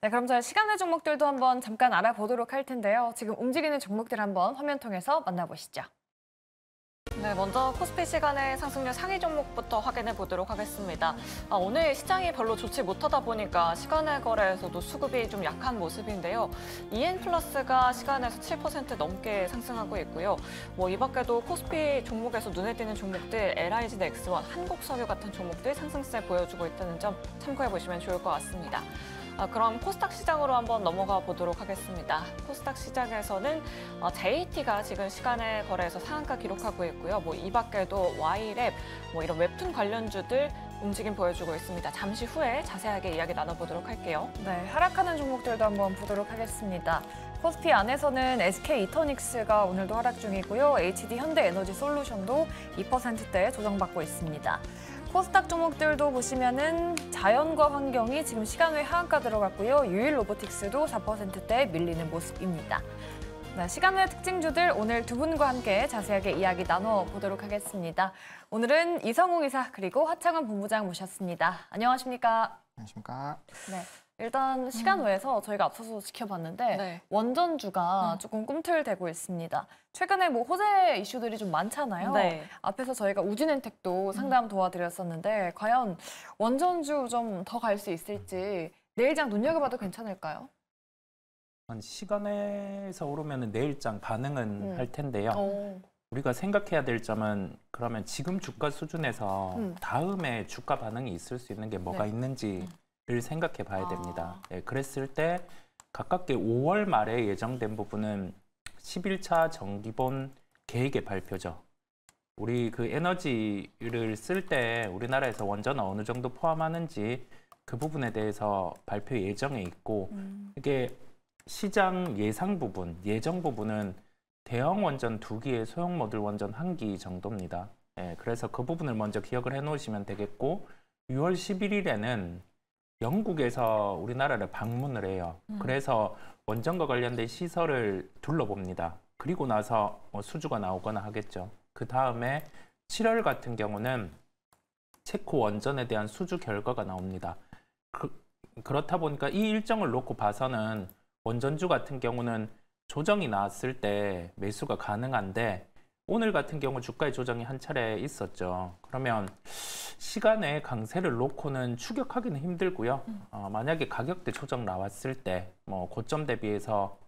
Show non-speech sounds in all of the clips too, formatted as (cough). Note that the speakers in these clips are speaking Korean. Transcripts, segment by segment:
네, 그럼 저희 시간의 종목들도 한번 잠깐 알아보도록 할 텐데요. 지금 움직이는 종목들 한번 화면 통해서 만나보시죠. 네, 먼저 코스피 시간에 상승률 상위 종목부터 확인해 보도록 하겠습니다. 아, 오늘 시장이 별로 좋지 못하다 보니까 시간의 거래에서도 수급이 좀 약한 모습인데요. EN 플러스가 시간에서 7% 넘게 상승하고 있고요. 뭐 이 밖에도 코스피 종목에서 눈에 띄는 종목들 LIG 넥스원, 한국석유 같은 종목들 상승세 보여주고 있다는 점 참고해 보시면 좋을 것 같습니다. 아, 그럼 코스닥 시장으로 한번 넘어가 보도록 하겠습니다. 코스닥 시장에서는 JT가 어, 지금 시간에 거래해서 상한가 기록하고 있고요. 뭐 이 밖에도 Y랩, 뭐 이런 웹툰 관련주들 움직임 보여주고 있습니다. 잠시 후에 자세하게 이야기 나눠보도록 할게요. 네, 하락하는 종목들도 한번 보도록 하겠습니다. 코스피 안에서는 SK 이터닉스가 오늘도 하락 중이고요. HD 현대에너지 솔루션도 2%대 조정받고 있습니다. 코스닥 종목들도 보시면은 자연과 환경이 지금 시간외 하한가 들어갔고요. 유일 로보틱스도 4%대 밀리는 모습입니다. 네, 시간외 특징주들 오늘 두 분과 함께 자세하게 이야기 나눠보도록 하겠습니다. 오늘은 이성웅 이사 그리고 화창원 본부장 모셨습니다. 안녕하십니까? 안녕하십니까? 네. 일단 시간 음. 외에서 저희가 앞서서 지켜봤는데 네. 원전주가 음. 조금 꿈틀대고 있습니다. 최근에 뭐 호재 이슈들이 좀 많잖아요. 네. 앞에서 저희가 우진엔택도 음. 상담 도와드렸었는데 과연 원전주 좀 더 갈 수 있을지 내일장 눈여겨봐도 괜찮을까요? 시간에서 오르면 내일장 반응은 음. 할 텐데요. 오. 우리가 생각해야 될 점은 그러면 지금 주가 수준에서 음. 다음에 주가 반응이 있을 수 있는 게 뭐가 네. 있는지 음. 를 생각해 봐야 아. 됩니다. 예, 그랬을 때 가깝게 5월 말에 예정된 부분은 11차 정기본 계획의 발표죠. 우리 그 에너지를 쓸 때 우리나라에서 원전 어느 정도 포함하는지 그 부분에 대해서 발표 예정에 있고 음. 이게 시장 예상 부분, 예정 부분은 대형 원전 2기의 소형 모듈 원전 1기 정도입니다. 예, 그래서 그 부분을 먼저 기억을 해 놓으시면 되겠고 6월 11일에는 영국에서 우리나라를 방문을 해요. 음. 그래서 원전과 관련된 시설을 둘러봅니다. 그리고 나서 뭐 수주가 나오거나 하겠죠. 그 다음에 7월 같은 경우는 체코 원전에 대한 수주 결과가 나옵니다. 그, 그렇다 보니까 이 일정을 놓고 봐서는 원전주 같은 경우는 조정이 나왔을 때 매수가 가능한데 오늘 같은 경우 주가의 조정이 한 차례 있었죠. 그러면 시간에 강세를 놓고는 추격하기는 힘들고요. 음. 어, 만약에 가격대 조정 나왔을 때뭐 고점 대비해서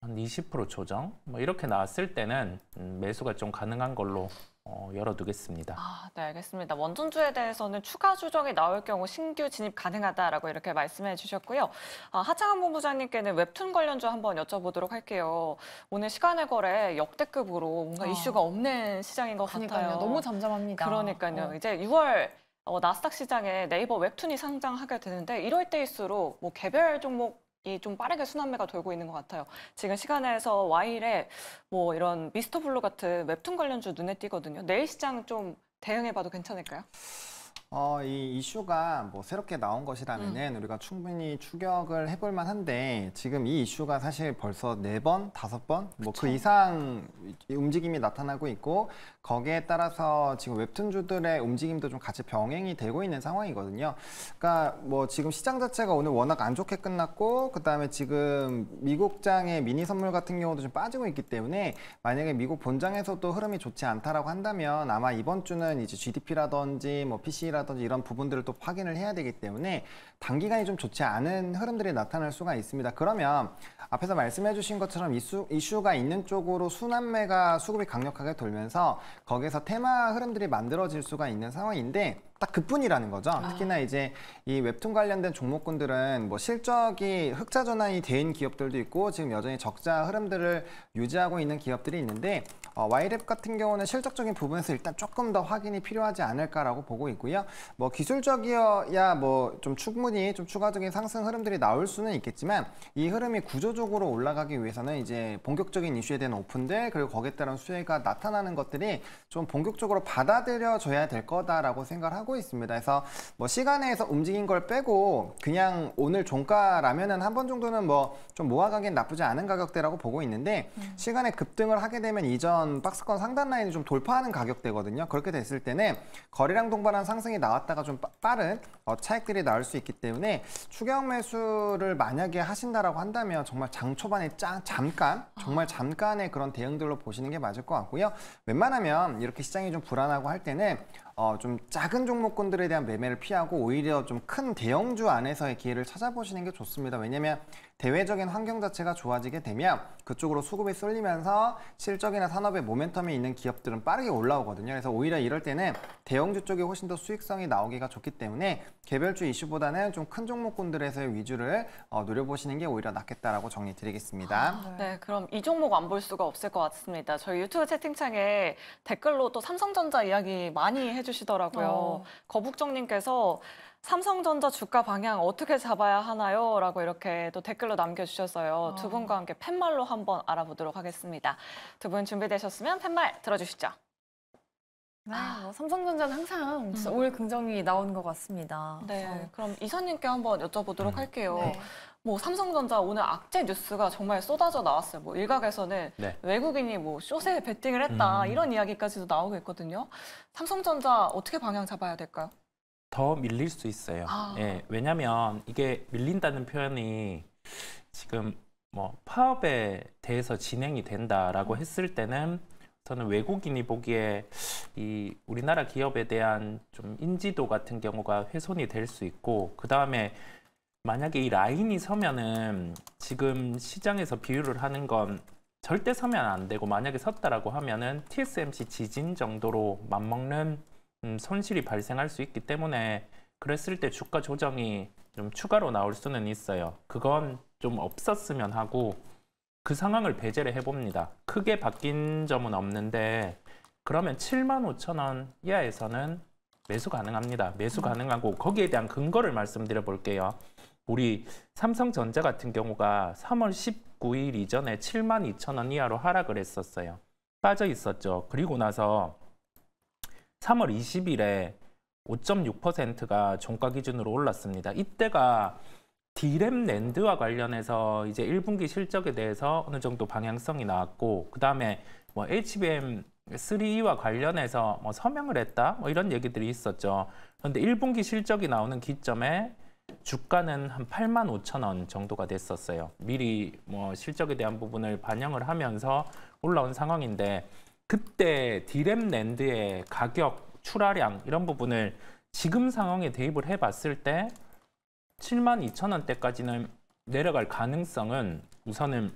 한 20% 조정 뭐 이렇게 나왔을 때는 음, 매수가 좀 가능한 걸로 어, 열어두겠습니다. 아, 네, 알겠습니다. 원전주에 대해서는 추가 조정이 나올 경우 신규 진입 가능하다라고 이렇게 말씀해 주셨고요. 아, 하창한 본부장님께는 웹툰 관련주 한번 여쭤보도록 할게요. 오늘 시간의 거래 역대급으로 뭔가 어. 이슈가 없는 시장인 것 그러니까요. 같아요. 너무 잠잠합니다. 그러니까요. 어. 이제 6월 어, 나스닥 시장에 네이버 웹툰이 상장하게 되는데 이럴 때일수록 뭐 개별 종목 좀 빠르게 순환매가 돌고 있는 것 같아요. 지금 시간에서 와일에 뭐 이런 미스터 블루 같은 웹툰 관련주 눈에 띄거든요. 내일 시장 좀 대응해봐도 괜찮을까요? 어, 이 이슈가 뭐 새롭게 나온 것이라면 음. 우리가 충분히 추격을 해볼 만한데 지금 이 이슈가 사실 벌써 네 번, 다섯 번, 뭐 그 이상 움직임이 나타나고 있고 거기에 따라서 지금 웹툰주들의 움직임도 좀 같이 병행이 되고 있는 상황이거든요. 그러니까 뭐 지금 시장 자체가 오늘 워낙 안 좋게 끝났고 그 다음에 지금 미국장의 미니 선물 같은 경우도 좀 빠지고 있기 때문에 만약에 미국 본장에서도 흐름이 좋지 않다라고 한다면 아마 이번 주는 이제 GDP라든지 뭐 PC라 지 흐름이라든지 이런 부분들을 또 확인을 해야 되기 때문에 단기간이 좀 좋지 않은 흐름들이 나타날 수가 있습니다. 그러면 앞에서 말씀해 주신 것처럼 이슈, 이슈가 있는 쪽으로 순환매가 수급이 강력하게 돌면서 거기에서 테마 흐름들이 만들어질 수가 있는 상황인데 딱 그뿐이라는 거죠. 아. 특히나 이제 이 웹툰 관련된 종목군들은 뭐 실적이 흑자 전환이 된 기업들도 있고 지금 여전히 적자 흐름들을 유지하고 있는 기업들이 있는데 어, Y랩 같은 경우는 실적적인 부분에서 일단 조금 더 확인이 필요하지 않을까라고 보고 있고요. 뭐 기술적이어야 뭐 좀 충분히 좀 추가적인 상승 흐름들이 나올 수는 있겠지만 이 흐름이 구조적으로 올라가기 위해서는 이제 본격적인 이슈에 대한 오픈들 그리고 거기에 따른 수혜가 나타나는 것들이 좀 본격적으로 받아들여져야 될 거다라고 생각을 하고 하고 있습니다. 그래서 뭐 시간에서 움직인 걸 빼고 그냥 오늘 종가라면은 한 번 정도는 뭐 좀 모아가긴 나쁘지 않은 가격대라고 보고 있는데 음. 시간에 급등을 하게 되면 이전 박스권 상단 라인을 좀 돌파하는 가격대거든요. 그렇게 됐을 때는 거래량 동반한 상승이 나왔다가 좀 빠른 어, 차익들이 나올 수 있기 때문에 추경 매수를 만약에 하신다라고 한다면 정말 장 초반에 짱 잠깐 아. 정말 잠깐의 그런 대응들로 보시는 게 맞을 것 같고요. 웬만하면 이렇게 시장이 좀 불안하고 할 때는 어, 좀 작은 종목군들에 대한 매매를 피하고 오히려 좀 큰 대형주 안에서의 기회를 찾아보시는 게 좋습니다. 왜냐면 하 대외적인 환경 자체가 좋아지게 되면 그쪽으로 수급이 쏠리면서 실적이나 산업의 모멘텀이 있는 기업들은 빠르게 올라오거든요. 그래서 오히려 이럴 때는 대형주 쪽이 훨씬 더 수익성이 나오기가 좋기 때문에 개별주 이슈보다는 좀 큰 종목군들에서의 위주를 어, 노려보시는 게 오히려 낫겠다라고 정리 드리겠습니다. 아, 네. 네, 그럼 이 종목 안 볼 수가 없을 것 같습니다. 저희 유튜브 채팅창에 댓글로 또 삼성전자 이야기 많이 해주시더라고요. 어. 거북정님께서 삼성전자 주가 방향 어떻게 잡아야 하나요? 라고 이렇게 또 댓글로 남겨주셨어요. 아. 두 분과 함께 팻말로 한번 알아보도록 하겠습니다. 두 분 준비되셨으면 팻말 들어주시죠. 아, 뭐 삼성전자는 항상 진짜 음. 올 긍정이 나온 것 같습니다. 네, 어. 그럼 이사님께 한번 여쭤보도록 음. 할게요. 네. 뭐 삼성전자 오늘 악재 뉴스가 정말 쏟아져 나왔어요. 뭐 일각에서는 네. 외국인이 뭐 쇼세 베팅을 했다 음. 이런 이야기까지도 나오고 있거든요. 삼성전자 어떻게 방향 잡아야 될까요? 더 밀릴 수 있어요. 아. 예, 왜냐하면 이게 밀린다는 표현이 지금 뭐 파업에 대해서 진행이 된다라고 음. 했을 때는 저는 외국인이 보기에 이 우리나라 기업에 대한 좀 인지도 같은 경우가 훼손이 될 수 있고 그 다음에 만약에 이 라인이 서면은 지금 시장에서 비유를 하는 건 절대 서면 안 되고 만약에 섰다라고 하면은 TSMC 지진 정도로 맞먹는 음, 손실이 발생할 수 있기 때문에 그랬을 때 주가 조정이 좀 추가로 나올 수는 있어요. 그건 좀 없었으면 하고 그 상황을 배제를 해봅니다. 크게 바뀐 점은 없는데 그러면 75,000원 이하에서는 매수 가능합니다. 매수 음. 가능하고 거기에 대한 근거를 말씀드려 볼게요. 우리 삼성전자 같은 경우가 3월 19일 이전에 72,000원 이하로 하락을 했었어요. 빠져 있었죠. 그리고 나서 3월 20일에 5.6%가 종가 기준으로 올랐습니다. 이때가 디램 랜드와 관련해서 이제 1분기 실적에 대해서 어느 정도 방향성이 나왔고 그다음에 뭐 HBM 3와 관련해서 뭐 서명을 했다 뭐 이런 얘기들이 있었죠. 그런데 1분기 실적이 나오는 기점에 주가는 한 8만 5천 원 정도가 됐었어요. 미리 뭐 실적에 대한 부분을 반영을 하면서 올라온 상황인데 그때 디램랜드의 가격, 출하량 이런 부분을 지금 상황에 대입을 해봤을 때 7만 2천 원대까지는 내려갈 가능성은 우선은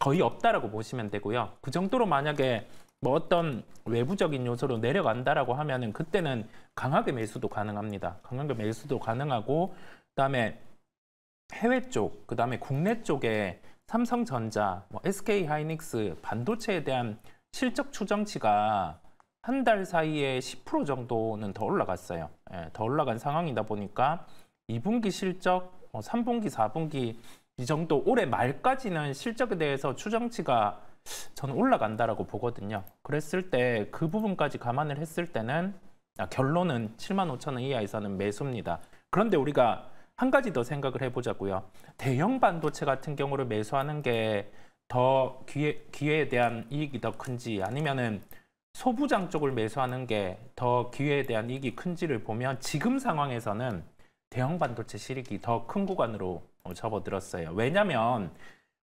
거의 없다라고 보시면 되고요. 그 정도로 만약에 뭐 어떤 외부적인 요소로 내려간다라고 하면은 그때는 강하게 매수도 가능합니다. 강하게 매수도 가능하고 그다음에 해외 쪽, 그다음에 국내 쪽에 삼성전자, 뭐 SK 하이닉스 반도체에 대한 실적 추정치가 한 달 사이에 10% 정도는 더 올라갔어요. 예, 더 올라간 상황이다 보니까 2분기 실적, 3분기, 뭐 4분기 이 정도 올해 말까지는 실적에 대해서 추정치가 저는 올라간다라고 보거든요. 그랬을 때 그 부분까지 감안을 했을 때는 아, 결론은 7만 5천 원 이하에서는 매수입니다. 그런데 우리가 한 가지 더 생각을 해보자고요. 대형 반도체 같은 경우를 매수하는 게더 기회, 기회에 대한 이익이 더 큰지 아니면은 소부장 쪽을 매수하는 게 더 기회에 대한 이익이 큰지를 보면 지금 상황에서는 대형 반도체 실익이 더 큰 구간으로 어, 접어들었어요. 왜냐하면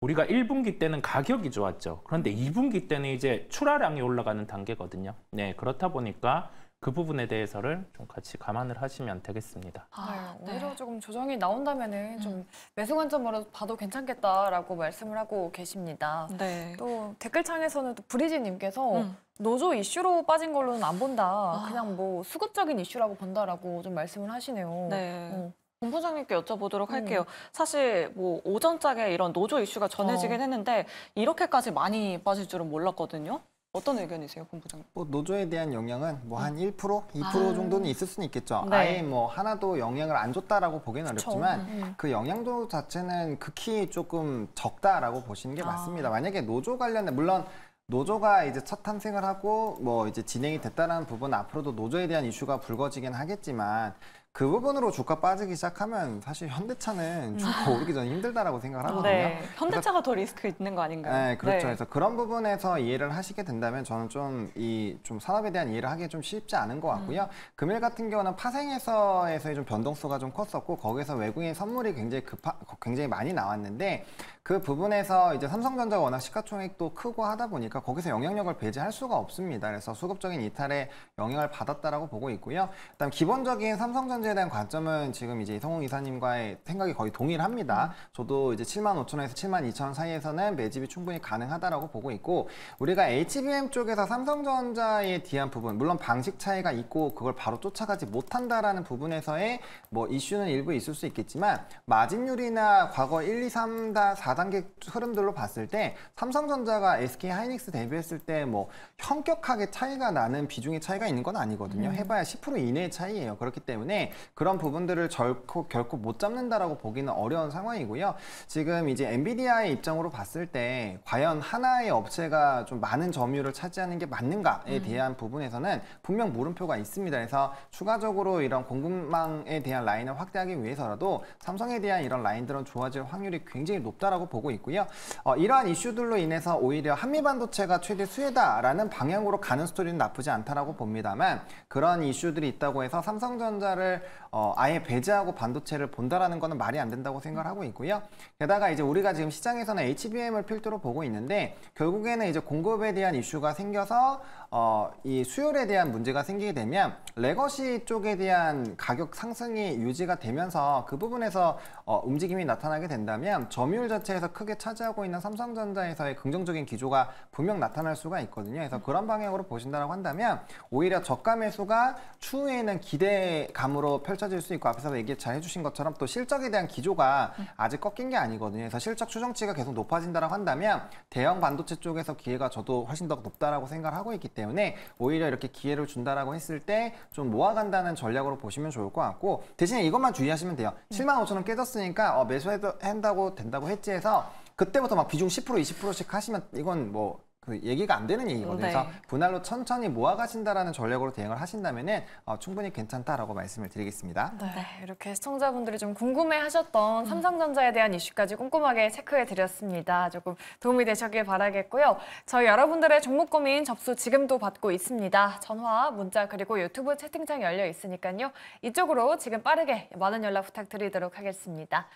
우리가 1분기 때는 가격이 좋았죠. 그런데 2분기 때는 이제 출하량이 올라가는 단계거든요. 네, 그렇다 보니까 그 부분에 대해서를 좀 같이 감안을 하시면 되겠습니다. 아, 네. 오히려 조금 조정이 나온다면 은좀 음. 매수 관점으로 봐도 괜찮겠다라고 말씀을 하고 계십니다. 네. 또 댓글창에서는 또 브리지님께서 음. 노조 이슈로 빠진 걸로는 안 본다. 아. 그냥 뭐 수급적인 이슈라고 본다라고 좀 말씀을 하시네요. 네. 어. 본 음, 부장님께 여쭤보도록 음. 할게요. 음. 사실 뭐 오전장에 이런 노조 이슈가 전해지긴 어. 했는데 이렇게까지 많이 빠질 줄은 몰랐거든요. 어떤 의견이세요, 본부장? 뭐 노조에 대한 영향은 뭐 한 1%, 2% 아. 정도는 있을 수는 있겠죠. 네. 아예 뭐 하나도 영향을 안 줬다라고 보기는 어렵지만 음, 음. 그 영향도 자체는 극히 조금 적다라고 보시는 게 아. 맞습니다. 만약에 노조 관련해 물론 노조가 이제 첫 탄생을 하고 뭐 이제 진행이 됐다는 라 부분 앞으로도 노조에 대한 이슈가 불거지긴 하겠지만 그 부분으로 주가 빠지기 시작하면 사실 현대차는 주가 아. 오르기 전에 힘들다라고 생각을 네. 하거든요. 네. 현대차가 그래서, 더 리스크 있는 거 아닌가요? 네, 그렇죠. 네. 그래서 그런 부분에서 이해를 하시게 된다면 저는 좀 이좀 좀 산업에 대한 이해를 하기 좀 쉽지 않은 것 같고요. 음. 금일 같은 경우는 파생에서에서의 좀 변동수가 좀 컸었고 거기서 외국인 선물이 굉장히 급하, 굉장히 많이 나왔는데 그 부분에서 이제 삼성전자가 워낙 시가총액도 크고 하다 보니까 거기서 영향력을 배제할 수가 없습니다. 그래서 수급적인 이탈에 영향을 받았다라고 보고 있고요. 그다음 기본적인 삼성전자 현재에 대한 관점은 지금 이제 성웅 이사님과의 생각이 거의 동일합니다. 음. 저도 이제 7만 5천 원에서 7만 2천 원 사이에서는 매집이 충분히 가능하다라고 보고 있고 우리가 HBM 쪽에서 삼성전자에 대한 부분 물론 방식 차이가 있고 그걸 바로 쫓아가지 못한다라는 부분에서의 뭐 이슈는 일부 있을 수 있겠지만 마진율이나 과거 1, 2, 3, 4단계 흐름들로 봤을 때 삼성전자가 SK 하이닉스 데뷔했을때뭐 현격하게 차이가 나는 비중의 차이가 있는 건 아니거든요. 음. 해봐야 10% 이내의 차이예요. 그렇기 때문에 그런 부분들을 결코, 결코 못 잡는다라고 보기는 어려운 상황이고요. 지금 이제 엔비디아의 입장으로 봤을 때 과연 하나의 업체가 좀 많은 점유를 차지하는 게 맞는가에 음. 대한 부분에서는 분명 물음표가 있습니다. 그래서 추가적으로 이런 공급망에 대한 라인을 확대하기 위해서라도 삼성에 대한 이런 라인들은 좋아질 확률이 굉장히 높다라고 보고 있고요. 어, 이러한 이슈들로 인해서 오히려 한미반도체가 최대 수혜다라는 방향으로 가는 스토리는 나쁘지 않다라고 봅니다만 그런 이슈들이 있다고 해서 삼성전자를 어, 아예 배제하고 반도체를 본다라는 것은 말이 안 된다고 생각하고 있고요. 게다가 이제 우리가 지금 시장에서는 HBM을 필두로 보고 있는데 결국에는 이제 공급에 대한 이슈가 생겨서 어, 이 수율에 대한 문제가 생기게 되면 레거시 쪽에 대한 가격 상승이 유지가 되면서 그 부분에서 어, 움직임이 나타나게 된다면 점유율 자체에서 크게 차지하고 있는 삼성전자에서의 긍정적인 기조가 분명 나타날 수가 있거든요. 그래서 그런 방향으로 보신다고 한다면 오히려 저가 매수가 추후에는 기대감으로 펼쳐질 수 있고 앞에서 얘기 잘 해주신 것처럼 또 실적에 대한 기조가 아직 꺾인 게 아니거든요. 그래서 실적 추정치가 계속 높아진다고 라 한다면 대형 반도체 쪽에서 기회가 저도 훨씬 더 높다라고 생각을 하고 있기 때문에 때문에 오히려 이렇게 기회를 준다라고 했을 때 좀 모아간다는 전략으로 보시면 좋을 것 같고 대신에 이것만 주의하시면 돼요. 7만 5천 원 깨졌으니까 어, 매수해도 한다고 된다고 했지 해서 그때부터 막 비중 10% 20%씩 하시면 이건 뭐그 얘기가 안 되는 얘기거든요. 어, 네. 그래서 분할로 천천히 모아가신다라는 전략으로 대응을 하신다면 어, 충분히 괜찮다라고 말씀을 드리겠습니다. 네. 네, 이렇게 시청자분들이 좀 궁금해하셨던 음. 삼성전자에 대한 이슈까지 꼼꼼하게 체크해드렸습니다. 조금 도움이 되셨길 바라겠고요. 저희 여러분들의 종목 고민 접수 지금도 받고 있습니다. 전화, 문자 그리고 유튜브 채팅창 열려 있으니까요. 이쪽으로 지금 빠르게 많은 연락 부탁드리도록 하겠습니다.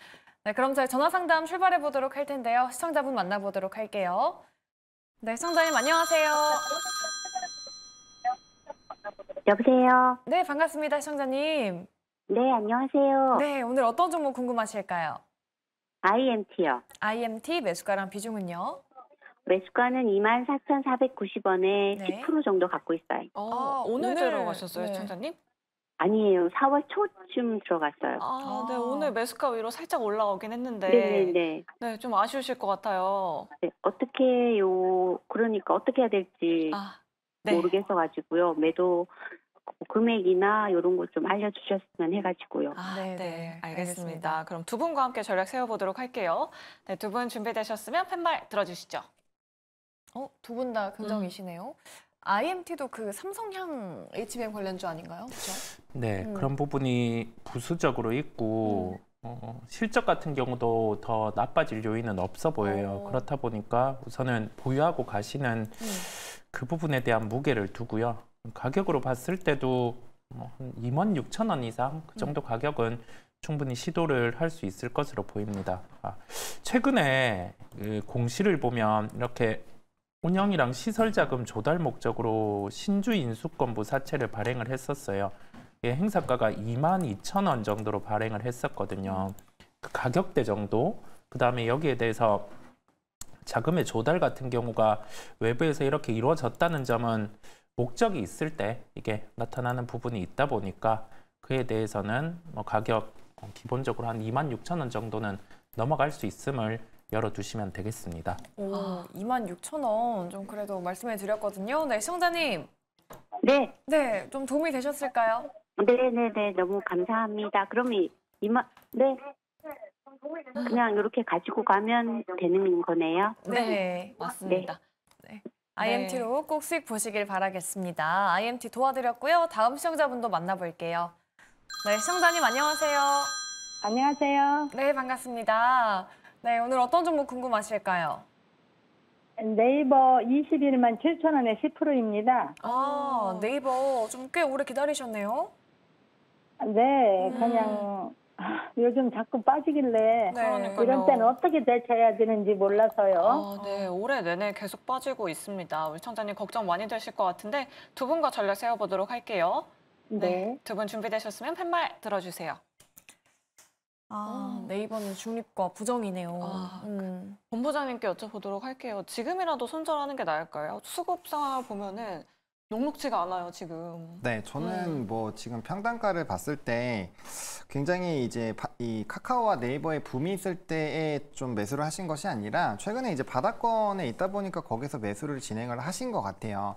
네, 그럼 저희 전화 상담 출발해 보도록 할 텐데요. 시청자분 만나보도록 할게요. 네, 시청자님 안녕하세요. 여보세요. 네, 반갑습니다, 시청자님. 네, 안녕하세요. 네, 오늘 어떤 종목 궁금하실까요? IMT요. IMT 매수가랑 비중은요? 매수가는 24,490원에 네. 10% 정도 갖고 있어요. 아, 오늘, 오늘 들어가셨어요, 네. 시청자님? 아니에요. 4월 초쯤 들어갔어요. 아, 아. 네. 오늘 매수가 위로 살짝 올라오긴 했는데. 네네네. 네, 좀 아쉬우실 것 같아요. 네, 어떻게 요, 그러니까 어떻게 해야 될지 아, 네. 모르겠어 가지고요. 매도 금액이나 이런 거 좀 알려주셨으면 해가지고요. 아, 네, 네, 네. 알겠습니다. 알겠습니다. 그럼 두 분과 함께 전략 세워보도록 할게요. 네, 두 분 준비되셨으면 팻말 들어주시죠. 어, 두 분다 음. 긍정이시네요. 음. IMT도 그 삼성향 HBM 관련주 아닌가요? 그렇죠? 네, 음. 그런 부분이 부수적으로 있고 음. 어, 실적 같은 경우도 더 나빠질 요인은 없어 보여요. 어. 그렇다 보니까 우선은 보유하고 가시는 음. 그 부분에 대한 무게를 두고요. 가격으로 봤을 때도 뭐한 2만 6천 원 이상 그 정도 음. 가격은 충분히 시도를 할 수 있을 것으로 보입니다. 아, 최근에 그 공시를 보면 이렇게 운영이랑 시설 자금 조달 목적으로 신주 인수권부 사채를 발행을 했었어요. 예, 행사가가 2만 2천 원 정도로 발행을 했었거든요. 그 가격대 정도. 그 다음에 여기에 대해서 자금의 조달 같은 경우가 외부에서 이렇게 이루어졌다는 점은 목적이 있을 때 이게 나타나는 부분이 있다 보니까 그에 대해서는 뭐 가격 기본적으로 한 2만 6천 원 정도는 넘어갈 수 있음을 열어두시면 되겠습니다. 오, 2 0 0 0원좀 그래도 말씀해 드렸거든요. 네, 시청자님. 네. 네, 좀 도움이 되셨을까요? 네, 네, 네, 너무 감사합니다. 그럼면 이만 네. 그냥 이렇게 가지고 가면 되는 거네요. 네, 네. 맞습니다. 네. 네. IMT로 꼭 수익 보시길 바라겠습니다. IMT 도와드렸고요. 다음 시청자분도 만나볼게요. 네, 시청자님 안녕하세요. 안녕하세요. 네, 반갑습니다. 네, 오늘 어떤 종목 궁금하실까요? 네이버 21만 7천 원에 10%입니다. 아, 네이버 좀 꽤 오래 기다리셨네요. 네, 음. 그냥 요즘 자꾸 빠지길래 네. 이런 때는 어떻게 대처해야 되는지 몰라서요. 아, 네, 올해 내내 계속 빠지고 있습니다. 우리 청자님 걱정 많이 되실 것 같은데 두 분과 전략 세워보도록 할게요. 네. 네. 두분 준비되셨으면 팻말 들어주세요. 아, 어. 네이버는 중립과 부정이네요. 아, 음. 그 본부장님께 여쭤보도록 할게요. 지금이라도 손절하는 게 나을까요? 수급 상황 보면은 녹록지가 않아요, 지금. 네, 저는 음. 뭐 지금 평단가를 봤을 때 굉장히 이제 바, 이 카카오와 네이버에 붐이 있을 때에 좀 매수를 하신 것이 아니라 최근에 이제 바닷권에 있다 보니까 거기서 매수를 진행을 하신 것 같아요.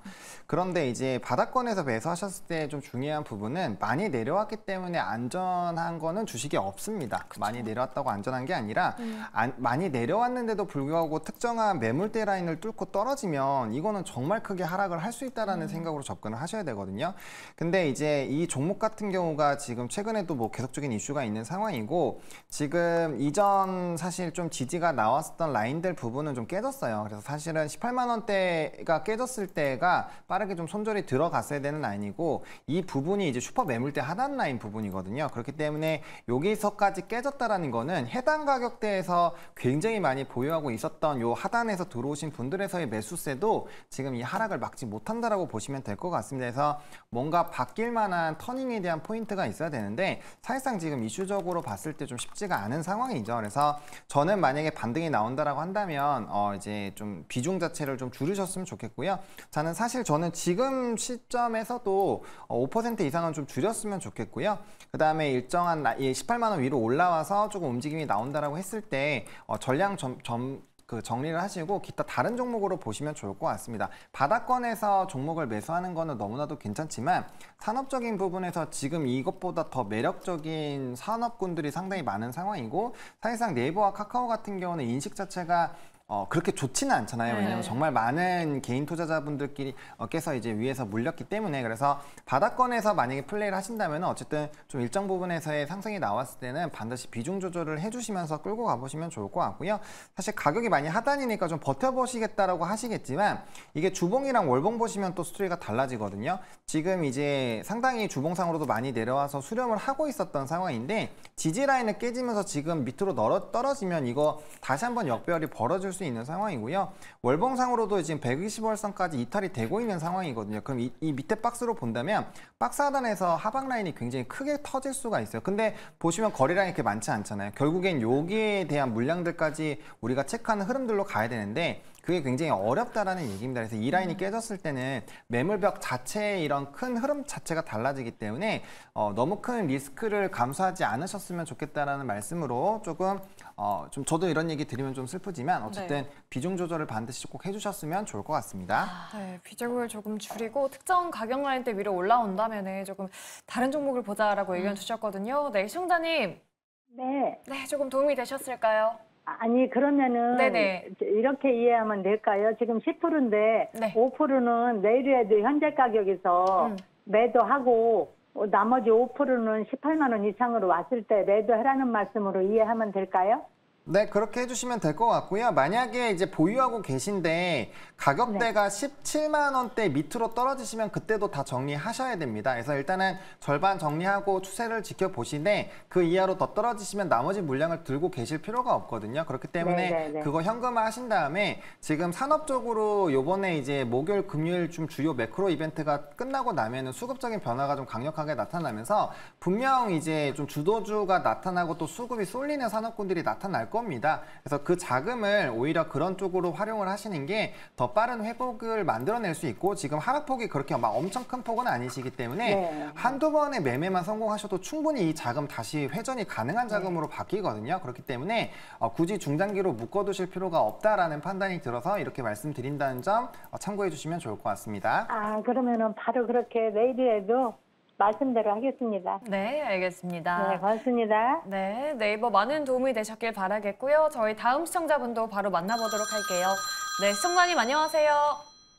그런데 이제 바닷권에서 매수하셨을 때 좀 중요한 부분은 많이 내려왔기 때문에 안전한 거는 주식이 없습니다. 그쵸. 많이 내려왔다고 안전한 게 아니라 음. 안, 많이 내려왔는데도 불구하고 특정한 매물대 라인을 뚫고 떨어지면 이거는 정말 크게 하락을 할 수 있다라는 음. 생각으로 접근을 하셔야 되거든요. 근데 이제 이 종목 같은 경우가 지금 최근에도 뭐 계속적인 이슈가 있는 상황이고 거고 지금 이전 사실 좀 지지가 나왔었던 라인들 부분은 좀 깨졌어요. 그래서 사실은 18만 원대가 깨졌을 때가 빠르게 좀 손절이 들어갔어야 되는 라인이고 이 부분이 이제 슈퍼 매물대 하단 라인 부분이거든요. 그렇기 때문에 여기서까지 깨졌다라는 거는 해당 가격대에서 굉장히 많이 보유하고 있었던 요 하단에서 들어오신 분들에서의 매수세도 지금 이 하락을 막지 못한다라고 보시면 될 것 같습니다. 그래서 뭔가 바뀔 만한 터닝에 대한 포인트가 있어야 되는데 사실상 지금 이슈적으로 봤을 봤을 때좀 쉽지가 않은 상황이죠. 그래서 저는 만약에 반등이 나온다라고 한다면 어 이제 좀 비중 자체를 좀 줄이셨으면 좋겠고요. 저는 사실 저는 지금 시점에서도 어5% 이상은 좀 줄였으면 좋겠고요. 그 다음에 일정한 18만 원 위로 올라와서 조금 움직임이 나온다라고 했을 때어 전량 점, 점그 정리를 하시고 기타 다른 종목으로 보시면 좋을 것 같습니다. 바닥권에서 종목을 매수하는 거는 너무나도 괜찮지만 산업적인 부분에서 지금 이것보다 더 매력적인 산업군들이 상당히 많은 상황이고 사실상 네이버와 카카오 같은 경우는 인식 자체가 어, 그렇게 좋지는 않잖아요. 네. 왜냐하면 정말 많은 개인 투자자분들끼리 어, 께서 이제 위에서 물렸기 때문에 그래서 바닥권에서 만약에 플레이를 하신다면 어쨌든 좀 일정 부분에서의 상승이 나왔을 때는 반드시 비중 조절을 해주시면서 끌고 가보시면 좋을 것 같고요. 사실 가격이 많이 하단이니까 좀 버텨보시겠다라고 하시겠지만 이게 주봉이랑 월봉 보시면 또 스토리가 달라지거든요. 지금 이제 상당히 주봉상으로도 많이 내려와서 수렴을 하고 있었던 상황인데 지지 라인을 깨지면서 지금 밑으로 떨어지면 이거 다시 한번 역별이 벌어질 수 있는 상황이고요. 월봉상으로도 지금 120월선까지 이탈이 되고 있는 상황이거든요. 그럼 이, 이 밑에 박스로 본다면 박스 하단에서 하방 라인이 굉장히 크게 터질 수가 있어요. 근데 보시면 거래량이 그렇게 많지 않잖아요. 결국엔 여기에 대한 물량들까지 우리가 체크하는 흐름들로 가야 되는데 그게 굉장히 어렵다라는 얘기입니다. 그래서 이 라인이 음. 깨졌을 때는 매물벽 자체의 이런 큰 흐름 자체가 달라지기 때문에 어, 너무 큰 리스크를 감수하지 않으셨으면 좋겠다라는 말씀으로 조금 어, 좀 저도 이런 얘기 드리면 좀 슬프지만 네. 어쨌든 네. 비중 조절을 반드시 꼭 해주셨으면 좋을 것 같습니다. 아, 네, 비중을 조금 줄이고 특정 가격 라인대 위로 올라온다면 조금 다른 종목을 보자라고 음. 의견 주셨거든요. 네, 시청자님. 네. 네, 조금 도움이 되셨을까요? 아, 아니 그러면은 네네. 이렇게 이해하면 될까요? 지금 10%인데 네. 5%는 내일이도 현재 가격에서 음. 매도하고 어, 나머지 5%는 18만 원 이상으로 왔을 때 매도하라는 말씀으로 이해하면 될까요? 네, 그렇게 해주시면 될 것 같고요. 만약에 이제 보유하고 계신데 가격대가 네. 17만 원대 밑으로 떨어지시면 그때도 다 정리하셔야 됩니다. 그래서 일단은 절반 정리하고 추세를 지켜보시되 그 이하로 더 떨어지시면 나머지 물량을 들고 계실 필요가 없거든요. 그렇기 때문에 네, 네, 네. 그거 현금화 하신 다음에 지금 산업 적으로 요번에 이제 목요일, 금요일 좀 주요 매크로 이벤트가 끝나고 나면은 수급적인 변화가 좀 강력하게 나타나면서 분명 이제 좀 주도주가 나타나고 또 수급이 쏠리는 산업군들이 나타날 거 겁니다. 그래서 그 자금을 오히려 그런 쪽으로 활용을 하시는 게 더 빠른 회복을 만들어낼 수 있고 지금 하락폭이 그렇게 막 엄청 큰 폭은 아니시기 때문에 네. 한두 번의 매매만 성공하셔도 충분히 이 자금 다시 회전이 가능한 자금으로 네. 바뀌거든요. 그렇기 때문에 어, 굳이 중장기로 묶어두실 필요가 없다라는 판단이 들어서 이렇게 말씀드린다는 점 어, 참고해 주시면 좋을 것 같습니다. 아 그러면은 바로 그렇게 내일이라도 말씀대로 하겠습니다. 네, 알겠습니다. 네, 고맙습니다. 네, 네이버 많은 도움이 되셨길 바라겠고요. 저희 다음 시청자분도 바로 만나보도록 할게요. 네, 시청자님 안녕하세요.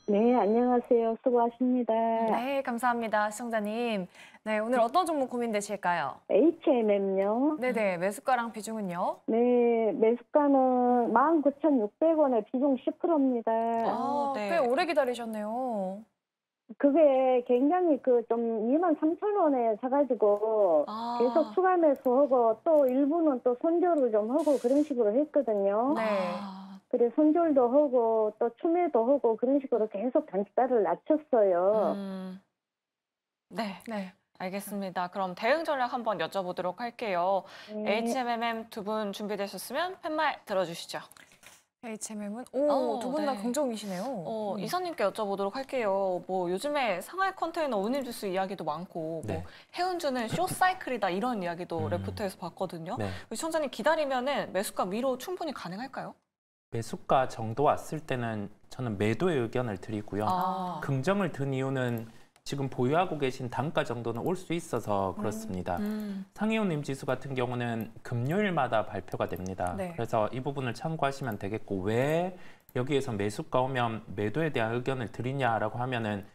네, 안녕하세요. 수고하십니다. 네, 감사합니다. 시청자님. 네, 오늘 어떤 종목 고민되실까요? h m 요 네네, 매수가랑 비중은요? 네, 매수가는 19,600원에 비중 10%입니다. 아, 네. 꽤 오래 기다리셨네요. 그게 굉장히 그 좀 2만 3천 원에 사가지고 아. 계속 추가해서 하고 또 일부는 또 손절을 좀 하고 그런 식으로 했거든요. 네. 아. 그래 손절도 하고 또 추매도 하고 그런 식으로 계속 단가를 낮췄어요. 음. 네. 네. 알겠습니다. 그럼 대응 전략 한번 여쭤보도록 할게요. 네. HMMM 두 분 준비되셨으면 팻말 들어주시죠. HMM은 아, 오, 어, 두분 다 네. 긍정이시네요. 어, 음. 이사님께 여쭤보도록 할게요. 뭐 요즘에 상하이 컨테이너 운임뉴스 이야기도 많고 뭐, 네. 뭐 해운주는 쇼사이클이다 이런 이야기도 음. 레포트에서 봤거든요. 네. 우리 청자님 기다리면은 매수가 위로 충분히 가능할까요? 매수가 정도 왔을 때는 저는 매도의 의견을 드리고요. 아. 긍정을 든 이유는 지금 보유하고 계신 단가 정도는 올 수 있어서 그렇습니다. 음. 음. 상해운임 지수 같은 경우는 금요일마다 발표가 됩니다. 네. 그래서 이 부분을 참고하시면 되겠고 왜 여기에서 매수가 오면 매도에 대한 의견을 드리냐라고 하면은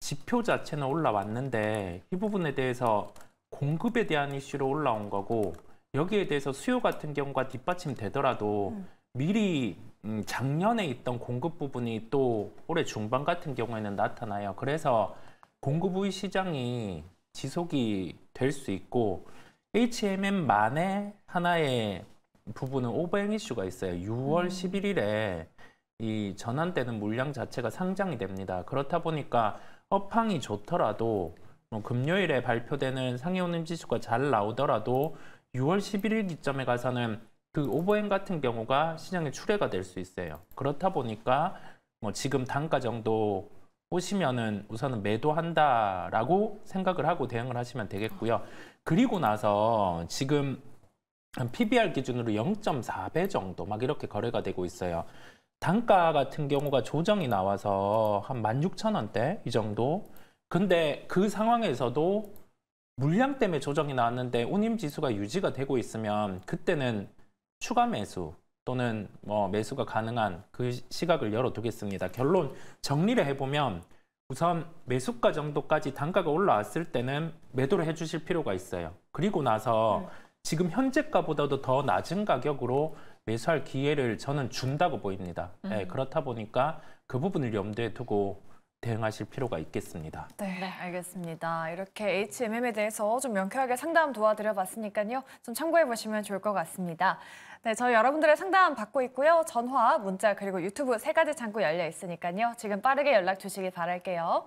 지표 자체는 올라왔는데 이 부분에 대해서 공급에 대한 이슈로 올라온 거고 여기에 대해서 수요 같은 경우가 뒷받침되더라도 음. 미리 음, 작년에 있던 공급 부분이 또 올해 중반 같은 경우에는 나타나요. 그래서 공급의 시장이 지속이 될 수 있고 HMM만의 하나의 부분은 오버행 이슈가 있어요. 6월 음. 11일에 이 전환되는 물량 자체가 상장이 됩니다. 그렇다 보니까 업황이 좋더라도 뭐 금요일에 발표되는 상해오는 지수가 잘 나오더라도 6월 11일 기점에 가서는 그 오버행 같은 경우가 시장에 출회가 될 수 있어요. 그렇다 보니까 뭐 지금 단가 정도 보시면은 우선은 매도한다라고 생각을 하고 대응을 하시면 되겠고요. 그리고 나서 지금 PBR 기준으로 0.4배 정도 막 이렇게 거래가 되고 있어요. 단가 같은 경우가 조정이 나와서 한 16,000원대 이 정도. 근데 그 상황에서도 물량 때문에 조정이 나왔는데 운임 지수가 유지가 되고 있으면 그때는 추가 매수 또는 뭐 매수가 가능한 그 시각을 열어두겠습니다. 결론 정리를 해보면 우선 매수가 정도까지 단가가 올라왔을 때는 매도를 해주실 필요가 있어요. 그리고 나서 음. 지금 현재가보다도 더 낮은 가격으로 매수할 기회를 저는 준다고 보입니다. 음. 네, 그렇다 보니까 그 부분을 염두에 두고 대응하실 필요가 있겠습니다. 네, 네. 알겠습니다. 이렇게 HMM에 대해서 좀 명쾌하게 상담 도와드려봤으니까요. 좀 참고해보시면 좋을 것 같습니다. 네, 저희 여러분들의 상담 받고 있고요. 전화, 문자, 그리고 유튜브 세 가지 창구 열려 있으니까요. 지금 빠르게 연락 주시길 바랄게요.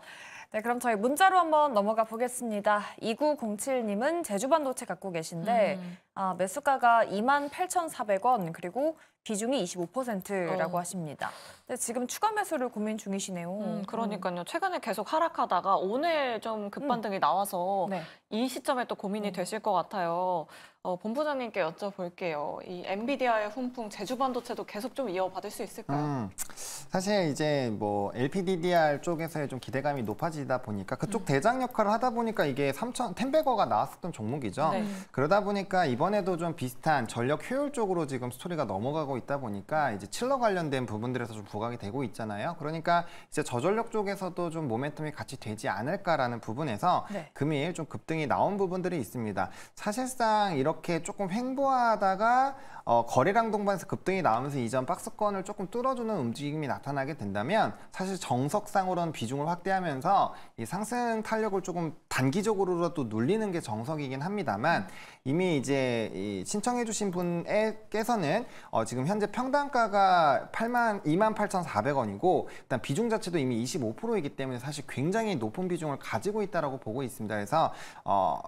네, 그럼 저희 문자로 한번 넘어가 보겠습니다. 2907님은 제주반도체 갖고 계신데 음. 아, 매수가가 28,400원, 그리고 비중이 25%라고 어. 하십니다. 근데 지금 추가 매수를 고민 중이시네요. 음, 음. 그러니까요. 음. 최근에 계속 하락하다가 오늘 좀 급반등이 음. 나와서 네. 이 시점에 또 고민이 음. 되실 것 같아요. 어, 본부장님께 여쭤볼게요. 이 엔비디아의 훈풍 제주 반도체도 계속 좀 이어받을 수 있을까요? 음, 사실 이제 뭐 LPDDR 쪽에서의 좀 기대감이 높아지다 보니까 그쪽 음. 대장 역할을 하다 보니까 이게 3천 텐베거가 나왔었던 종목이죠. 네. 그러다 보니까 이번에도 좀 비슷한 전력 효율 적으로 지금 스토리가 넘어가고 있다 보니까 이제 칠러 관련된 부분들에서 좀 부각이 되고 있잖아요. 그러니까 이제 저전력 쪽에서도 좀 모멘텀이 같이 되지 않을까라는 부분에서 네. 금일 좀 급등이 나온 부분들이 있습니다. 사실상 이런 이렇게 조금 횡보하다가 어, 거래량 동반에서 급등이 나오면서 이전 박스권을 조금 뚫어주는 움직임이 나타나게 된다면 사실 정석상으로는 비중을 확대하면서 이 상승 탄력을 조금 단기적으로라도 눌리는 게 정석이긴 합니다만 이미 이제 신청해 주신 분께서는 어, 지금 현재 평당가가 8만 28,400원이고 일단 비중 자체도 이미 25%이기 때문에 사실 굉장히 높은 비중을 가지고 있다라고 보고 있습니다. 그래서 어,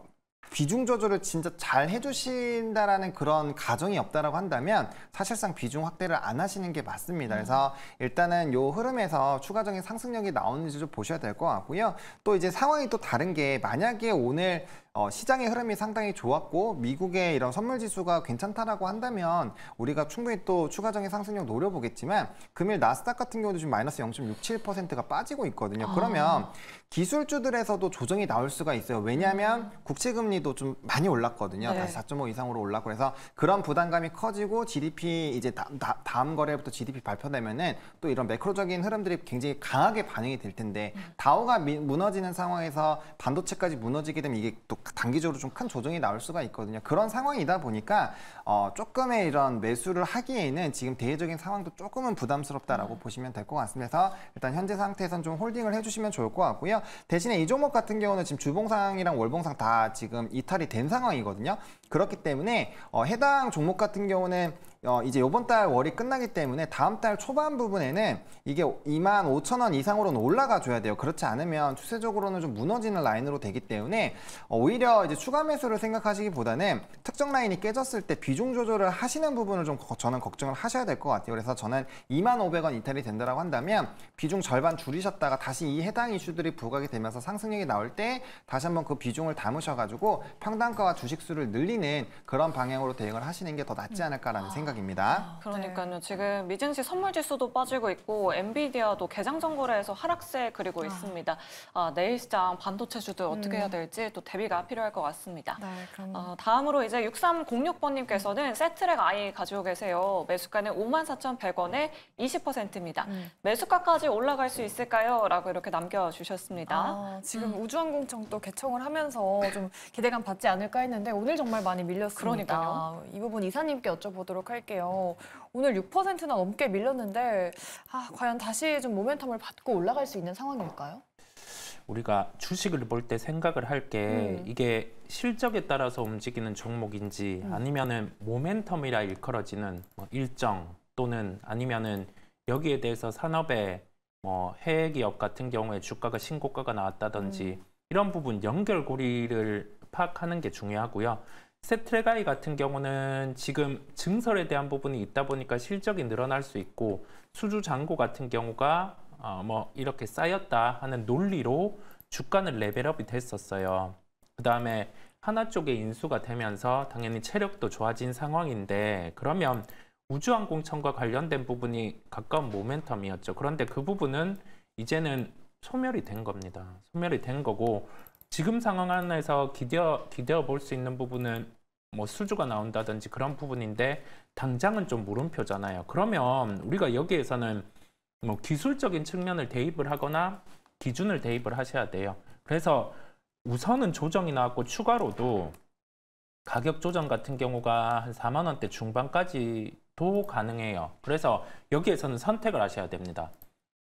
비중 조절을 진짜 잘 해주신다라는 그런 가정이 없다라고 한다면 사실상 비중 확대를 안 하시는 게 맞습니다. 그래서 일단은 요 흐름에서 추가적인 상승력이 나오는지 좀 보셔야 될 것 같고요. 또 이제 상황이 또 다른 게 만약에 오늘 어, 시장의 흐름이 상당히 좋았고 미국의 이런 선물 지수가 괜찮다라고 한다면 우리가 충분히 또 추가적인 상승력 노려보겠지만 금일 나스닥 같은 경우도 지금 마이너스 0.67%가 빠지고 있거든요. 아. 그러면 기술주들에서도 조정이 나올 수가 있어요. 왜냐하면 음. 국채금리도 좀 많이 올랐거든요. 네. 다시 4.5 이상으로 올랐고 그래서 그런 부담감이 커지고 GDP 이제 다, 다음 거래부터 GDP 발표되면은 또 이런 매크로적인 흐름들이 굉장히 강하게 반영이 될 텐데 음. 다오가 미, 무너지는 상황에서 반도체까지 무너지게 되면 이게 또 단기적으로 좀 큰 조정이 나올 수가 있거든요. 그런 상황이다 보니까 어, 조금의 이런 매수를 하기에는 지금 대외적인 상황도 조금은 부담스럽다라고 음. 보시면 될 것 같습니다. 일단 현재 상태에선 좀 홀딩을 해주시면 좋을 것 같고요. 대신에 이 종목 같은 경우는 지금 주봉상이랑 월봉상 다 지금 이탈이 된 상황이거든요. 그렇기 때문에 어, 해당 종목 같은 경우는 어, 이제 이번 달 월이 끝나기 때문에 다음 달 초반 부분에는 이게 2만 5천 원 이상으로는 올라가 줘야 돼요. 그렇지 않으면 추세적으로는 좀 무너지는 라인으로 되기 때문에 어, 오히려 이제 추가 매수를 생각하시기보다는 특정 라인이 깨졌을 때 비중 조절을 하시는 부분을 좀 거, 저는 걱정을 하셔야 될 것 같아요. 그래서 저는 2만 500원 이탈이 된다라고 한다면 비중 절반 줄이셨다가 다시 이 해당 이슈들이 부각이 되면서 상승력이 나올 때 다시 한번 그 비중을 담으셔가지고 평단가와 주식 수를 늘리는 그런 방향으로 대응을 하시는 게 더 낫지 않을까라는 아, 생각이. 생각입니다. 그러니까요. 네. 지금 미증시 선물지수도 빠지고 있고 엔비디아도 개장전거래에서 하락세 그리고 아. 있습니다. 아, 내일 시장 반도체 주들 어떻게 해야 음. 될지 또 대비가 필요할 것 같습니다. 네, 그럼... 어, 아, 다음으로 이제 6306번님께서는 세트랙 아이 가지고 계세요. 매수가는 54,100원에 20%입니다. 음. 매수가까지 올라갈 수 있을까요? 라고 이렇게 남겨주셨습니다. 아, 지금 음. 우주항공청도 개청을 하면서 좀 기대감 받지 않을까 했는데 오늘 정말 많이 밀렸습니다. 그러니까요. 이 부분 이사님께 여쭤보도록 할게요. 할게요. 오늘 6%나 넘게 밀렸는데 아, 과연 다시 좀 모멘텀을 받고 올라갈 수 있는 상황일까요? 우리가 주식을 볼 때 생각을 할게 음. 이게 실적에 따라서 움직이는 종목인지 음. 아니면은 모멘텀이라 일컬어지는 뭐 일정 또는 아니면은 여기에 대해서 산업의 뭐 해외 기업 같은 경우에 주가가 신고가가 나왔다든지 음. 이런 부분 연결고리를 파악하는 게 중요하고요. 세트레가이 같은 경우는 지금 증설에 대한 부분이 있다 보니까 실적이 늘어날 수 있고 수주 잔고 같은 경우가 어뭐 이렇게 쌓였다 하는 논리로 주가는 레벨업이 됐었어요. 그 다음에 하나 쪽에 인수가 되면서 당연히 체력도 좋아진 상황인데 그러면 우주항공청과 관련된 부분이 가까운 모멘텀이었죠. 그런데 그 부분은 이제는 소멸이 된 겁니다. 소멸이 된 거고 지금 상황 안에서 기대어 기대어 볼 수 있는 부분은 뭐 수주가 나온다든지 그런 부분인데 당장은 좀 물음표잖아요. 그러면 우리가 여기에서는 뭐 기술적인 측면을 대입을 하거나 기준을 대입을 하셔야 돼요. 그래서 우선은 조정이 나왔고 추가로도 가격 조정 같은 경우가 한 4만 원대 중반까지도 가능해요. 그래서 여기에서는 선택을 하셔야 됩니다.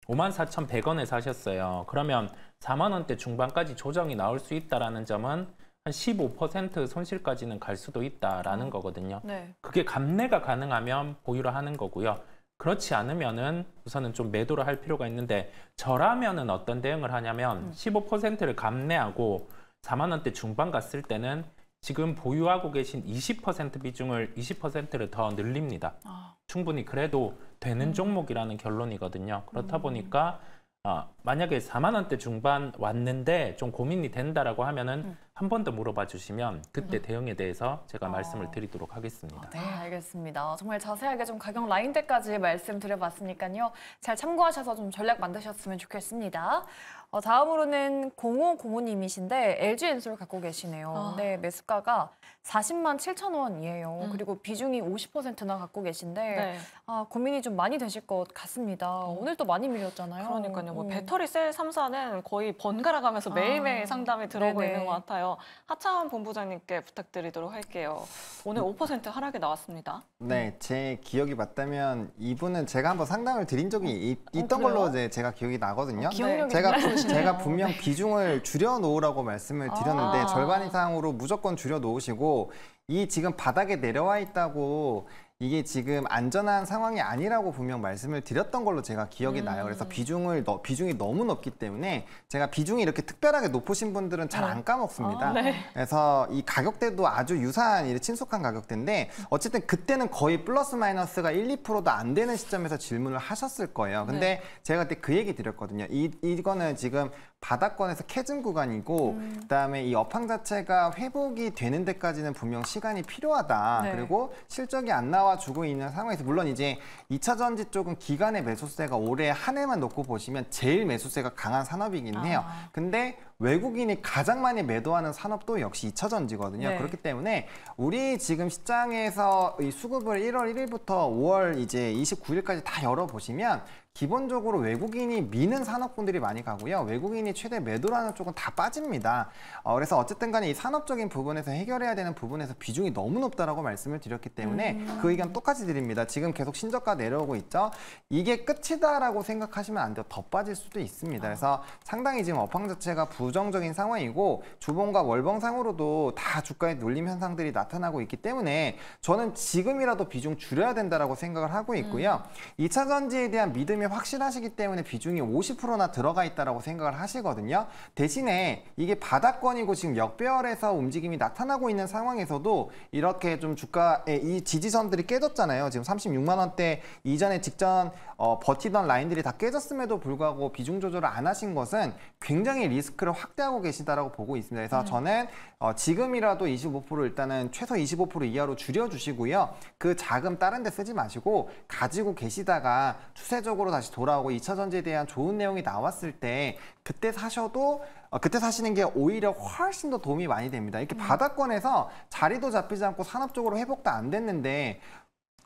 54,100원에 사셨어요. 그러면 4만 원대 중반까지 조정이 나올 수 있다라는 점은 한 15% 손실까지는 갈 수도 있다라는 음. 거거든요. 네. 그게 감내가 가능하면 보유를 하는 거고요. 그렇지 않으면은 우선은 좀 매도를 할 필요가 있는데 저라면은 어떤 대응을 하냐면 음. 15%를 감내하고 4만 원대 중반 갔을 때는 지금 보유하고 계신 20% 비중을 20%를 더 늘립니다. 아. 충분히 그래도 되는 음. 종목이라는 결론이거든요. 그렇다 음. 보니까 아, 만약에 4만 원대 중반 왔는데 좀 고민이 된다라고 하면은 음. 한번 더 물어봐 주시면 그때 음. 대응에 대해서 제가 아. 말씀을 드리도록 하겠습니다. 아, 네, 알겠습니다. 정말 자세하게 좀 가격 라인대까지 말씀드려봤으니까요. 잘 참고하셔서 좀 전략 만드셨으면 좋겠습니다. 어, 다음으로는 공호 고모님이신데 LG 엔솔 갖고 계시네요. 아. 네, 매수가가 40만 7천 원이에요. 음. 그리고 비중이 50%나 갖고 계신데 네. 아, 고민이 좀 많이 되실 것 같습니다. 음. 오늘 또 많이 밀렸잖아요. 그러니까요. 뭐 음. 로터리셀 3사는 거의 번갈아 가면서 아, 매일매일 아, 상담이 들어오고 네네. 있는 것 같아요. 하차원 본부장님께 부탁드리도록 할게요. 오늘 5% 하락이 나왔습니다. 네, 제 기억이 맞다면 이분은 제가 한번 상담을 드린 적이 있, 던 어, 걸로 이제 제가 기억이 나거든요. 어, 네. 제가 제가 분명 (laughs) 네. 비중을 줄여 놓으라고 말씀을 아. 드렸는데 아. 절반 이상으로 무조건 줄여 놓으시고 이 지금 바닥에 내려와 있다고 이게 지금 안전한 상황이 아니라고 분명 말씀을 드렸던 걸로 제가 기억이 음. 나요. 그래서 음. 비중을 너, 비중이 너무 높기 때문에 제가 비중이 이렇게 특별하게 높으신 분들은 잘안 음. 까먹습니다. 아, 네. 그래서 이 가격대도 아주 유사한 이 친숙한 가격대인데 어쨌든 그때는 거의 플러스 마이너스가 1, 2%도 안 되는 시점에서 질문을 하셨을 거예요. 근데 네. 제가 그때 그 얘기 드렸거든요. 이 이거는 지금 바닥권에서 캐즘 구간이고 음. 그다음에 이 업황 자체가 회복이 되는 데까지는 분명 시간이 필요하다. 네. 그리고 실적이 안 나와주고 있는 상황에서 물론 이제 2차 전지 쪽은 기간의 매수세가 올해 한 해만 놓고 보시면 제일 매수세가 강한 산업이긴 아. 해요. 근데 외국인이 가장 많이 매도하는 산업도 역시 2차 전지거든요. 네. 그렇기 때문에 우리 지금 시장에서 이 수급을 1월 1일부터 5월 이제 29일까지 다 열어보시면 기본적으로 외국인이 미는 산업군들이 많이 가고요. 외국인이 최대 매도라는 쪽은 다 빠집니다. 어, 그래서 어쨌든 간에 이 산업적인 부분에서 해결해야 되는 부분에서 비중이 너무 높다라고 말씀을 드렸기 때문에 음. 그 의견 똑같이 드립니다. 지금 계속 신저가 내려오고 있죠. 이게 끝이다라고 생각하시면 안 돼요. 더 빠질 수도 있습니다. 아. 그래서 상당히 지금 업황 자체가 부정적인 상황이고 주봉과 월봉상으로도 다 주가에 눌림 현상들이 나타나고 있기 때문에 저는 지금이라도 비중 줄여야 된다라고 생각을 하고 있고요. 2차전지에 음. 대한 믿음이 선생이 확실하시기 때문에 비중이 50%나 들어가 있다고 생각을 하시거든요. 대신에 이게 바닥권이고 지금 역배열에서 움직임이 나타나고 있는 상황에서도 이렇게 좀 주가의 이 지지선들이 깨졌잖아요. 지금 36만 원대 이전에 직전 어, 버티던 라인들이 다 깨졌음에도 불구하고 비중 조절을 안 하신 것은 굉장히 리스크를 확대하고 계시다라고 보고 있습니다. 그래서 음. 저는 어, 지금이라도 25% 일단은 최소 25% 이하로 줄여주시고요. 그 자금 다른 데 쓰지 마시고 가지고 계시다가 추세적으로 1차으로 다시 돌아오고 2차전지에 대한 좋은 내용이 나왔을 때 그때 사셔도 어, 그때 사시는 게 오히려 훨씬 더 도움이 많이 됩니다. 이렇게 음. 바닥권에서 자리도 잡히지 않고 산업 적으로 회복도 안 됐는데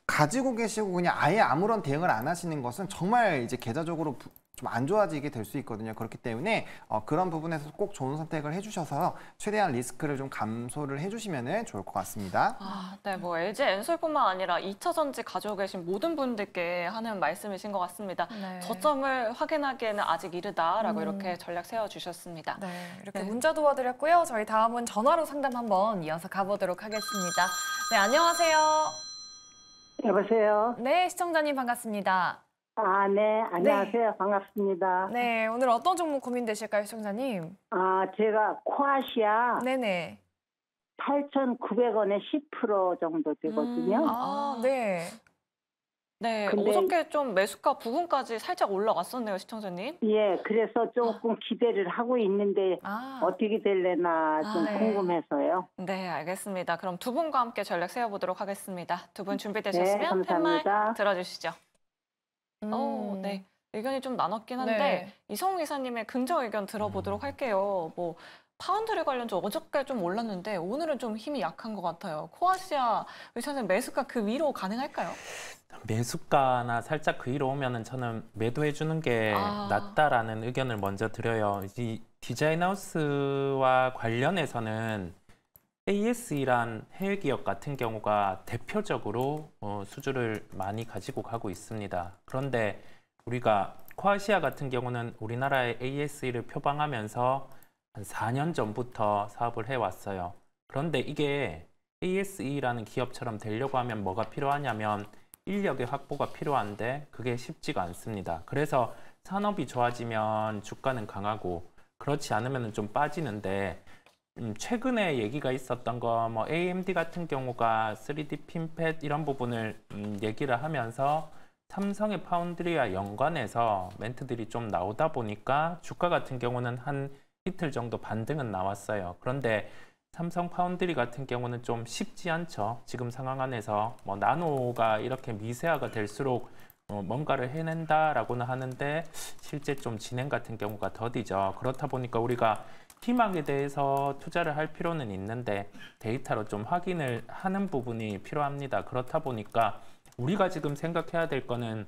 가지고 계시고 그냥 아예 아무런 대응을 안 하시는 것은 정말 이제 계좌적으로 부, 좀안 좋아지게 될 수 있거든요. 그렇기 때문에 어, 그런 부분에서 꼭 좋은 선택을 해주셔서 최대한 리스크를 좀 감소를 해주시면 좋을 것 같습니다. 아, 네, 뭐 LG 엔솔뿐만 아니라 2차 전지 가지고 계신 모든 분들께 하는 말씀이신 것 같습니다. 네. 저점을 확인하기에는 아직 이르다라고 음. 이렇게 전략 세워주셨습니다. 네, 이렇게 네. 문자 도와드렸고요. 저희 다음은 전화로 상담 한번 이어서 가보도록 하겠습니다. 네, 안녕하세요. 여보세요. 네, 시청자님 반갑습니다. 아, 네. 안녕하세요. 네. 반갑습니다. 네, 오늘 어떤 종목 고민되실까요, 시청자님? 아, 제가 코아시아 네네. 8,900원에 10% 정도 되거든요. 음, 아, 네. 네, 근데... 어저께 좀 매수가 부분까지 살짝 올라갔었네요 시청자님. 예, 그래서 조금 아. 기대를 하고 있는데 아. 어떻게 될래나 아, 좀 아, 네. 궁금해서요. 네, 알겠습니다. 그럼 두 분과 함께 전략 세워보도록 하겠습니다. 두분 네, 준비되셨으면 네, 팬말 들어주시죠. 어, 네. 음. 의견이 좀 나눴긴 한데 네. 이성우 이사님의 긍정 의견 들어보도록 음. 할게요. 뭐 파운드를 관련주 어저께 좀 올랐는데 오늘은 좀 힘이 약한 것 같아요. 코아시아 의사님 매수가 그 위로 가능할까요? 매수가나 살짝 그 위로 오면은 저는 매도해 주는 게 아. 낫다라는 의견을 먼저 드려요. 이 디자인하우스와 관련해서는 AS이란 해외 기업 같은 경우가 대표적으로 어, 수주를 많이 가지고 가고 있습니다. 그런데 우리가 코아시아 같은 경우는 우리나라의 AS를 e 표방하면서 한 4년 전부터 사업을 해왔어요. 그런데 이게 ASE라는 기업처럼 되려고 하면 뭐가 필요하냐면 인력의 확보가 필요한데 그게 쉽지가 않습니다. 그래서 산업이 좋아지면 주가는 강하고 그렇지 않으면 좀 빠지는데 음, 최근에 얘기가 있었던 거뭐 AMD 같은 경우가 3D 핀팻 이런 부분을 음, 얘기를 하면서 삼성의 파운드리와 연관해서 멘트들이 좀 나오다 보니까 주가 같은 경우는 한 이틀 정도 반등은 나왔어요. 그런데 삼성 파운드리 같은 경우는 좀 쉽지 않죠. 지금 상황 안에서 뭐 나노가 이렇게 미세화가 될수록 어, 뭔가를 해낸다라고는 하는데 실제 좀 진행 같은 경우가 더디죠. 그렇다 보니까 우리가 팀망에 대해서 투자를 할 필요는 있는데 데이터로 좀 확인을 하는 부분이 필요합니다. 그렇다 보니까 우리가 지금 생각해야 될 거는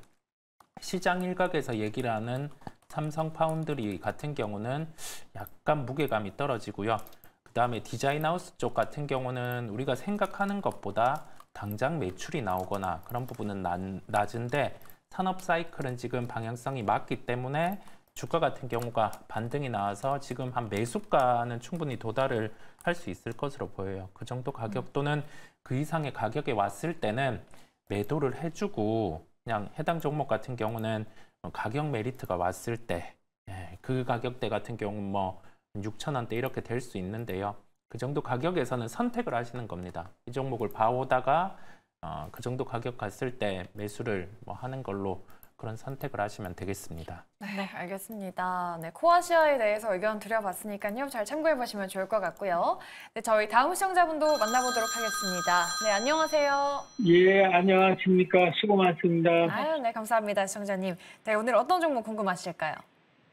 시장 일각에서 얘기를 하는 삼성 파운드리 같은 경우는 약간 무게감이 떨어지고요. 그 다음에 디자인하우스 쪽 같은 경우는 우리가 생각하는 것보다 당장 매출이 나오거나 그런 부분은 낮은데 산업 사이클은 지금 방향성이 맞기 때문에 주가 같은 경우가 반등이 나와서 지금 한 매수가는 충분히 도달을 할 수 있을 것으로 보여요. 그 정도 가격 음. 또는 그 이상의 가격에 왔을 때는 매도를 해주고 그냥 해당 종목 같은 경우는 뭐 가격 메리트가 왔을 때그 예, 가격대 같은 경우는 뭐 6천원대 이렇게 될 수 있는데요. 그 정도 가격에서는 선택을 하시는 겁니다. 이 종목을 봐오다가 어, 그 정도 가격 갔을 때 매수를 뭐 하는 걸로 그런 선택을 하시면 되겠습니다. 네, 알겠습니다. 네, 코아시아에 대해서 의견 드려봤으니까요. 잘 참고해보시면 좋을 것 같고요. 네, 저희 다음 시청자분도 만나보도록 하겠습니다. 네, 안녕하세요. 예, 안녕하십니까. 수고 많습니다. 아유, 네, 감사합니다, 시청자님. 네, 오늘 어떤 종목 궁금하실까요?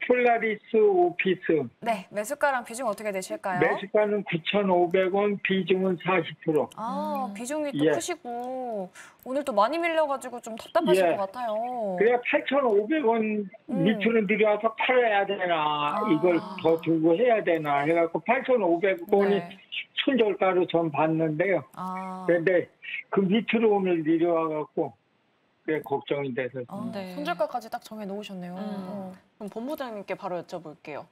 폴라리스 오피스. 네, 매수가랑 비중 어떻게 되실까요? 매수가는 9,500원, 비중은 40%. 아, 음. 비중이 또 예. 크시고 오늘 또 많이 밀려가지고 좀 답답하실 예. 것 같아요. 그래 야 8,500원 음. 밑으로 내려와서 팔아야 되나 아. 이걸 더 두고 해야 되나 해갖고 8,500원이 네. 손절가로 전 봤는데요. 아. 근데 그 밑으로 오늘 내려와갖고 꽤 걱정이 돼서. 아, 네. 손절가까지 딱 정해 놓으셨네요. 음. 어. 그럼 본부장님께 바로 여쭤볼게요.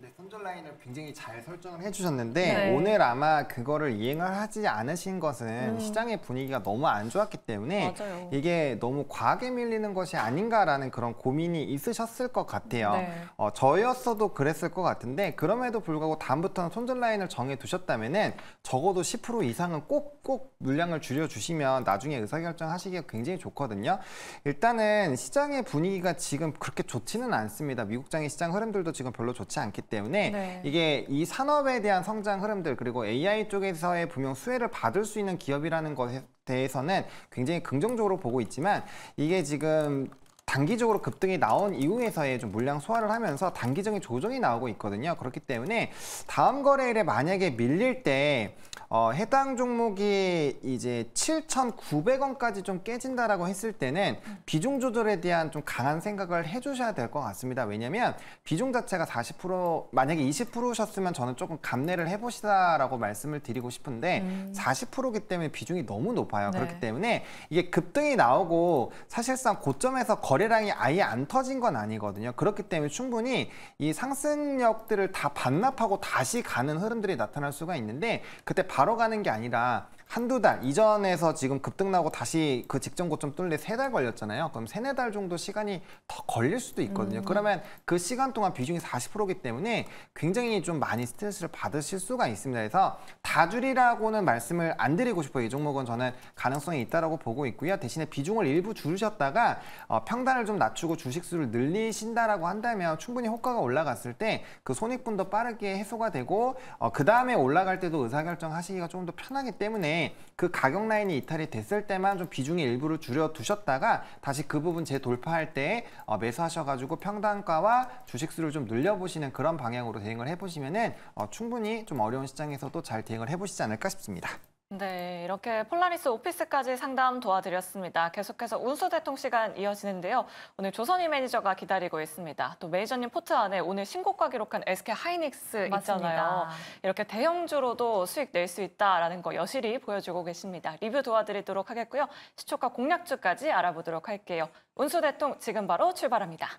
네, 손절 라인을 굉장히 잘 설정을 해주셨는데 네. 오늘 아마 그거를 이행을 하지 않으신 것은 음. 시장의 분위기가 너무 안 좋았기 때문에 맞아요. 이게 너무 과하게 밀리는 것이 아닌가라는 그런 고민이 있으셨을 것 같아요. 네. 어, 저였어도 그랬을 것 같은데 그럼에도 불구하고 다음부터는 손절 라인을 정해두셨다면 은 적어도 10% 이상은 꼭꼭 물량을 줄여주시면 나중에 의사결정 하시기가 굉장히 좋거든요. 일단은 시장의 분위기가 지금 그렇게 좋지는 않습니다. 미국장의 시장 흐름들도 지금 별로 좋지 않기 때문에 때문에 네. 이게 이 산업에 대한 성장 흐름들 그리고 AI 쪽에서의 분명 수혜를 받을 수 있는 기업이라는 것에 대해서는 굉장히 긍정적으로 보고 있지만 이게 지금 단기적으로 급등이 나온 이후에서의 좀 물량 소화를 하면서 단기적인 조정이 나오고 있거든요. 그렇기 때문에 다음 거래일에 만약에 밀릴 때 어, 해당 종목이 이제 7,900원까지 좀 깨진다라고 했을 때는 비중 조절에 대한 좀 강한 생각을 해주셔야 될 것 같습니다. 왜냐면 하 비중 자체가 40% 만약에 20%셨으면 저는 조금 감내를 해보시다라고 말씀을 드리고 싶은데 음. 40%기 때문에 비중이 너무 높아요. 네. 그렇기 때문에 이게 급등이 나오고 사실상 고점에서 거 거래량이 아예 안 터진 건 아니거든요. 그렇기 때문에 충분히 이 상승력들을 다 반납하고 다시 가는 흐름들이 나타날 수가 있는데 그때 바로 가는 게 아니라 한두 달 이전에서 지금 급등나고 다시 그 직전 고점 뚫는데 세 달 걸렸잖아요. 그럼 세네 달 정도 시간이 더 걸릴 수도 있거든요. 음. 그러면 그 시간 동안 비중이 40%이기 때문에 굉장히 좀 많이 스트레스를 받으실 수가 있습니다. 그래서 다줄이라고는 말씀을 안 드리고 싶어요. 이 종목은 저는 가능성이 있다라고 보고 있고요. 대신에 비중을 일부 줄으셨다가 어, 평단을 좀 낮추고 주식 수를 늘리신다라고 한다면 충분히 효과가 올라갔을 때 그 손익분도 빠르게 해소가 되고 어, 그 다음에 올라갈 때도 의사결정하시기가 좀 더 편하기 때문에 그 가격 라인이 이탈이 됐을 때만 좀 비중의 일부를 줄여 두셨다가 다시 그 부분 재돌파할 때 어, 매수하셔가지고 평단가와 주식수를 좀 늘려보시는 그런 방향으로 대응을 해보시면은 어, 충분히 좀 어려운 시장에서도 잘 대응을 해보시지 않을까 싶습니다. 네, 이렇게 폴라리스 오피스까지 상담 도와드렸습니다. 계속해서 운수 대통 시간 이어지는데요. 오늘 조선희 매니저가 기다리고 있습니다. 또 매니저님 포트 안에 오늘 신고가 기록한 SK 하이닉스 있잖아요. 맞습니다. 이렇게 대형주로도 수익 낼 수 있다라는 거 여실히 보여주고 계십니다. 리뷰 도와드리도록 하겠고요. 시초가 공략주까지 알아보도록 할게요. 운수 대통 지금 바로 출발합니다.